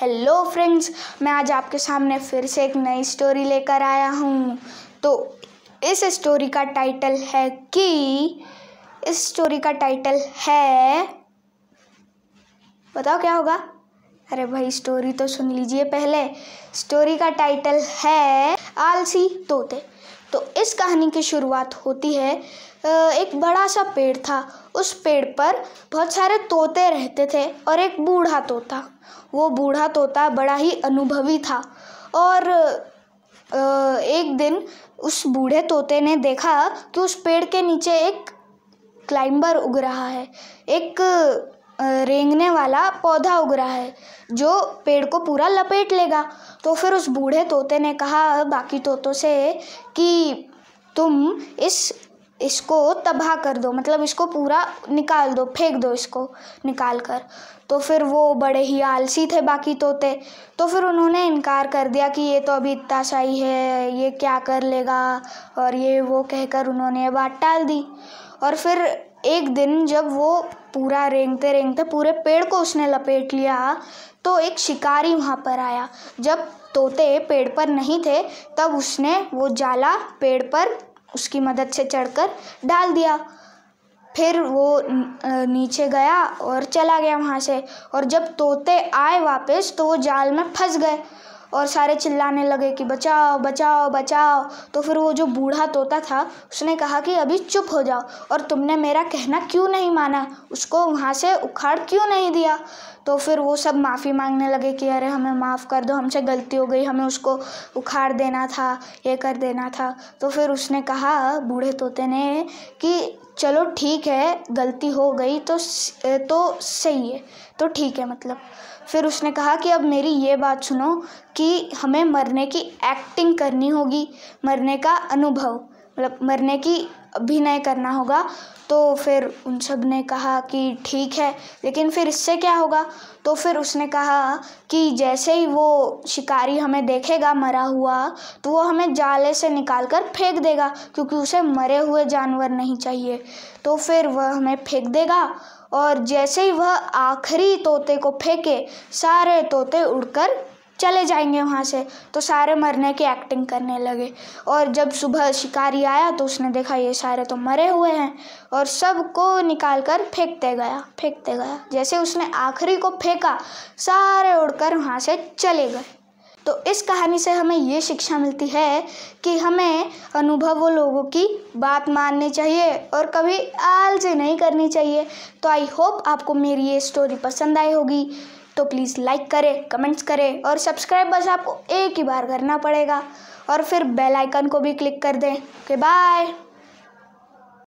hello friends मैं आज आपके सामने फिर से एक नई स्टोरी लेकर आया हूँ तो इस स्टोरी का टाइटल है कि इस स्टोरी का टाइटल है बताओ क्या होगा अरे भाई स्टोरी तो सुन लीजिए पहले स्टोरी का टाइटल है आलसी तोते तो इस कहानी की शुरुआत होती है एक बड़ा सा पेड़ था उस पेड़ पर बहुत सारे तोते रहते थे और एक बूढ़ा तोता वो बूढ़ा तोता बड़ा ही अनुभवी था और एक दिन उस बूढ़े तोते ने देखा कि उस पेड़ के नीचे एक क्लाइंबर उग रहा है एक रेंगने वाला पौधा उग रहा है जो पेड़ को पूरा लपेट लेगा तो फिर उस बूढ़े तोते ने कहा बाकी तोतों से कि तुम इस इसको तबाह कर दो मतलब इसको पूरा निकाल दो फेंक दो इसको निकाल कर तो फिर वो बड़े ही आलसी थे बाकी तोते तो फिर उन्होंने इनकार कर दिया कि ये तो अभी इतना सही है ये क्या कर लेगा और ये वो कहकर उन्होंने बात टाल दी और फिर एक दिन जब वो पूरा रेंगते रेंगते पूरे पेड़ को उसने लपेट लिया तो एक शिकारी वहाँ पर आया जब तोते पेड़ पर नहीं थे तब उसने वो जाला पेड़ पर उसकी मदद से चढ़कर डाल दिया फिर वो नीचे गया और चला गया वहाँ से और जब तोते आए वापस तो वो जाल में फंस गए और सारे चिल्लाने लगे कि बचाओ बचाओ बचाओ तो फिर वो जो बूढ़ा तोता था उसने कहा कि अभी चुप हो जाओ और तुमने मेरा कहना क्यों नहीं माना उसको वहाँ से उखाड़ क्यों नहीं दिया तो फिर वो सब माफ़ी मांगने लगे कि अरे हमें माफ़ कर दो हमसे गलती हो गई हमें उसको उखाड़ देना था ये कर देना था तो फिर उसने कहा बूढ़े तोते ने कि चलो ठीक है गलती हो गई तो तो सही है तो ठीक है मतलब फिर उसने कहा कि अब मेरी ये बात सुनो कि हमें मरने की एक्टिंग करनी होगी मरने का अनुभव मतलब मरने की अभिनय करना होगा तो फिर उन सब ने कहा कि ठीक है लेकिन फिर इससे क्या होगा तो फिर उसने कहा कि जैसे ही वो शिकारी हमें देखेगा मरा हुआ तो वो हमें जाले से निकाल कर फेंक देगा क्योंकि उसे मरे हुए जानवर नहीं चाहिए तो फिर वह हमें फेंक देगा और जैसे ही वह आखिरी तोते को फेंके सारे तोते उड़कर चले जाएंगे वहाँ से तो सारे मरने की एक्टिंग करने लगे और जब सुबह शिकारी आया तो उसने देखा ये सारे तो मरे हुए हैं और सबको निकाल कर फेंकते गया फेंकते गया जैसे उसने आखिरी को फेंका सारे उड़कर वहाँ से चले गए तो इस कहानी से हमें ये शिक्षा मिलती है कि हमें अनुभव वो लोगों की बात माननी चाहिए और कभी आलसी नहीं करनी चाहिए तो आई होप आपको मेरी ये स्टोरी पसंद आई होगी तो प्लीज़ लाइक करें कमेंट्स करें और सब्सक्राइब बस आपको एक ही बार करना पड़ेगा और फिर बेल आइकन को भी क्लिक कर दें ओके बाय